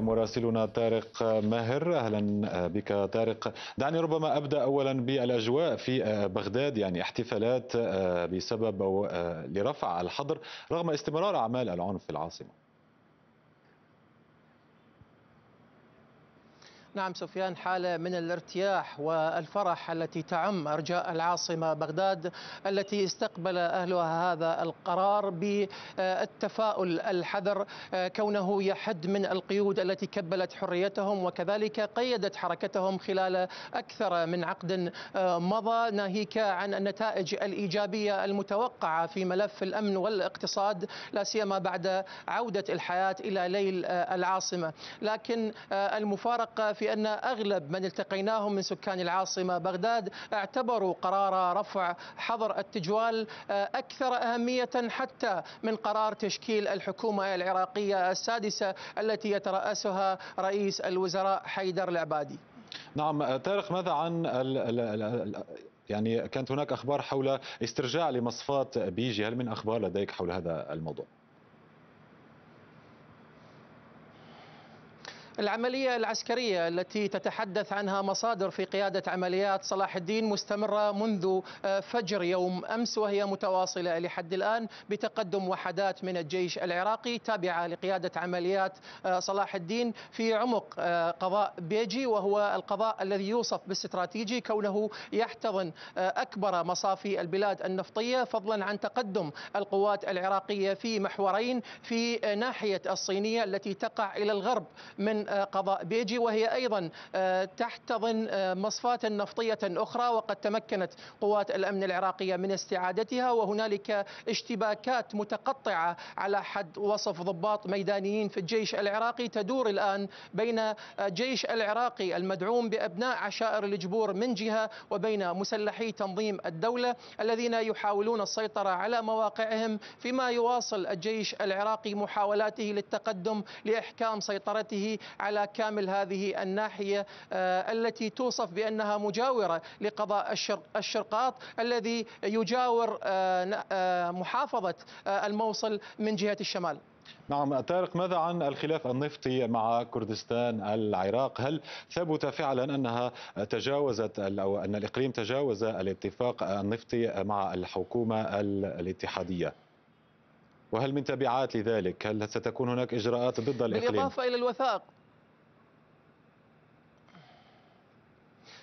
مراسلنا طارق ماهر أهلا بك طارق دعني ربما أبدأ أولا بالأجواء في بغداد يعني احتفالات بسبب أو لرفع الحظر رغم استمرار أعمال العنف في العاصمة نعم سفيان حالة من الارتياح والفرح التي تعم أرجاء العاصمة بغداد التي استقبل أهلها هذا القرار بالتفاؤل الحذر كونه يحد من القيود التي كبلت حريتهم وكذلك قيدت حركتهم خلال أكثر من عقد آه، مضى ناهيك عن النتائج الإيجابية المتوقعة في ملف الأمن والاقتصاد لا سيما بعد عودة الحياة إلى ليل آه، العاصمة لكن آه، المفارقة في أن أغلب من التقيناهم من سكان العاصمة بغداد اعتبروا قرار رفع حظر التجوال آه، أكثر أهمية حتى من قرار تشكيل الحكومة العراقية السادسة التي يترأسها رئيس الوزراء حيدر العبادي نعم طارق آه، ماذا عن ال ال الـ يعني كانت هناك اخبار حول استرجاع لمصفات بيجي هل من اخبار لديك حول هذا الموضوع؟ العملية العسكرية التي تتحدث عنها مصادر في قيادة عمليات صلاح الدين مستمرة منذ آه، فجر يوم أمس وهي متواصلة لحد الآن بتقدم وحدات من الجيش العراقي تابعة لقيادة عمليات آه، صلاح الدين في عمق آه، قضاء بيجي وهو القضاء الذي يوصف باستراتيجي كونه يحتضن أكبر مصافي البلاد النفطية فضلا عن تقدم القوات العراقية في محورين في ناحية الصينية التي تقع إلى الغرب من قضاء بيجي وهي أيضا آه، تحتضن آه، مصفاة نفطية أخرى وقد تمكنت قوات الأمن العراقية من استعادتها وهنالك اشتباكات متقطعة على حد وصف ضباط ميدانيين في الجيش العراقي تدور الآن بين آه، جيش العراقي المدعوم بأبناء عشائر الجبور من جهة وبين مسلحي تنظيم الدولة الذين يحاولون السيطرة على مواقعهم فيما يواصل الجيش العراقي محاولاته للتقدم لإحكام سيطرته على كامل هذه الناحية آه، التي توصف بأنها مجاورة لقضاء الشرقاط الذي يجاور آه، آه، محافظة الموصل من جهة الشمال نعم طارق ماذا عن الخلاف النفطي مع كردستان العراق هل ثبت فعلا أنها تجاوزت أو أن الإقليم تجاوز الاتفاق النفطي مع الحكومة الاتحادية وهل من تبعات لذلك هل ستكون هناك إجراءات ضد الإقليم بالإضافة إلى الوثائق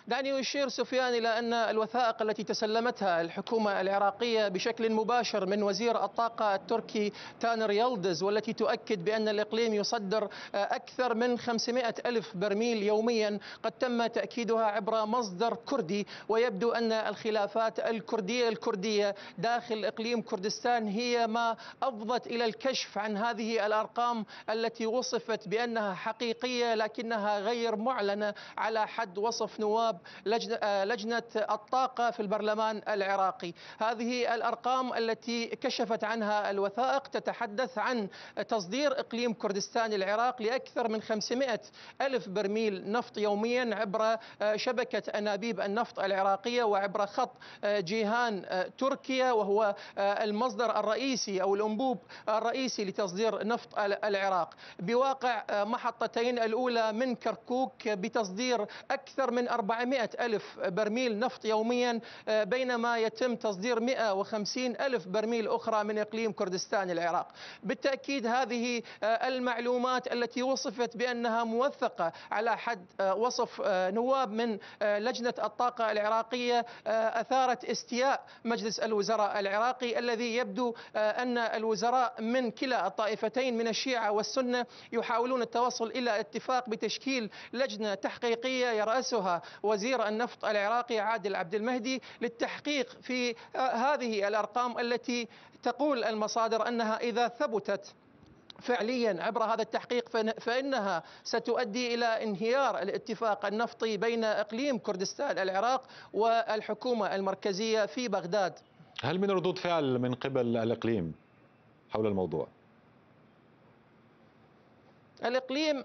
دعني أشير سفيان إلى أن الوثائق التي تسلمتها الحكومة العراقية بشكل مباشر من وزير الطاقة التركي تانر يلدز والتي تؤكد بأن الإقليم يصدر أكثر من 500 ألف برميل يوميا قد تم تأكيدها عبر مصدر كردي ويبدو أن الخلافات الكردية الكردية داخل إقليم كردستان هي ما أفضت إلى الكشف عن هذه الأرقام التي وصفت بأنها حقيقية لكنها غير معلنة على حد وصف نواب انسحاب لجنة, آه، لجنة الطاقة في البرلمان العراقي هذه الأرقام التي كشفت عنها الوثائق تتحدث عن تصدير إقليم كردستان العراق لأكثر من 500 ألف برميل نفط يوميا عبر آه، شبكة أنابيب النفط العراقية وعبر خط آه، جيهان تركيا وهو المصدر الرئيسي أو الأنبوب الرئيسي لتصدير نفط العراق بواقع محطتين الأولى من كركوك بتصدير أكثر من 400 مئة ألف برميل نفط يوميا آه، بينما يتم تصدير وخمسين ألف برميل أخرى من إقليم كردستان العراق بالتأكيد هذه آه، المعلومات التي وصفت بأنها موثقة على حد آه، وصف نواب من لجنة الطاقة العراقية أثارت استياء مجلس الوزراء العراقي الذي يبدو أن الوزراء من كلا الطائفتين من الشيعة والسنة يحاولون التوصل إلى اتفاق بتشكيل لجنة تحقيقية يرأسها وزير النفط العراقي عادل عبد المهدي للتحقيق في هذه الارقام التي تقول المصادر انها اذا ثبتت فعليا عبر هذا التحقيق فانها ستؤدي الى انهيار الاتفاق النفطي بين اقليم كردستان العراق والحكومه المركزيه في بغداد. هل من ردود فعل من قبل الاقليم حول الموضوع؟ الاقليم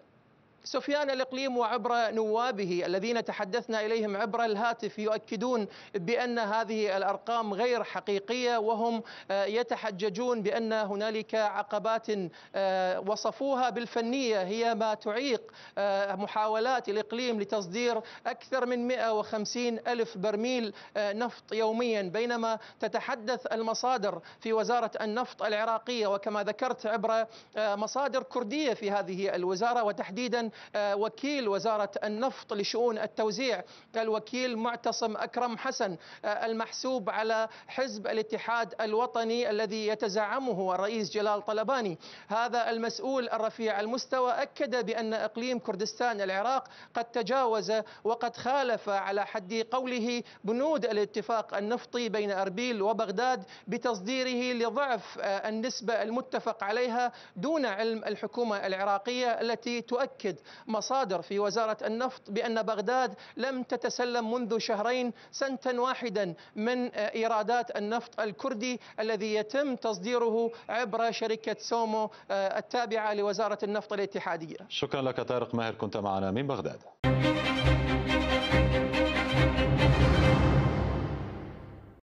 سفيان الإقليم وعبر نوابه الذين تحدثنا إليهم عبر الهاتف يؤكدون بأن هذه الأرقام غير حقيقية وهم آه، يتحججون بأن هنالك عقبات آه، وصفوها بالفنية هي ما تعيق آه، محاولات الإقليم لتصدير أكثر من 150 ألف برميل نفط يوميا بينما تتحدث المصادر في وزارة النفط العراقية وكما ذكرت عبر مصادر كردية في هذه الوزارة وتحديدا آه، وكيل وزارة النفط لشؤون التوزيع الوكيل معتصم أكرم حسن آه، المحسوب على حزب الاتحاد الوطني الذي يتزعمه الرئيس جلال طلباني هذا المسؤول الرفيع المستوى أكد بأن إقليم كردستان العراق قد تجاوز وقد خالف على حد قوله بنود الاتفاق النفطي بين أربيل وبغداد بتصديره لضعف آه، النسبة المتفق عليها دون علم الحكومة العراقية التي تؤكد مصادر في وزارة النفط بأن بغداد لم تتسلم منذ شهرين سنتا واحدا من آه، إيرادات النفط الكردي الذي يتم تصديره عبر شركة سومو آه، التابعة لوزارة النفط الاتحادية شكرا لك طارق ماهر كنت معنا من بغداد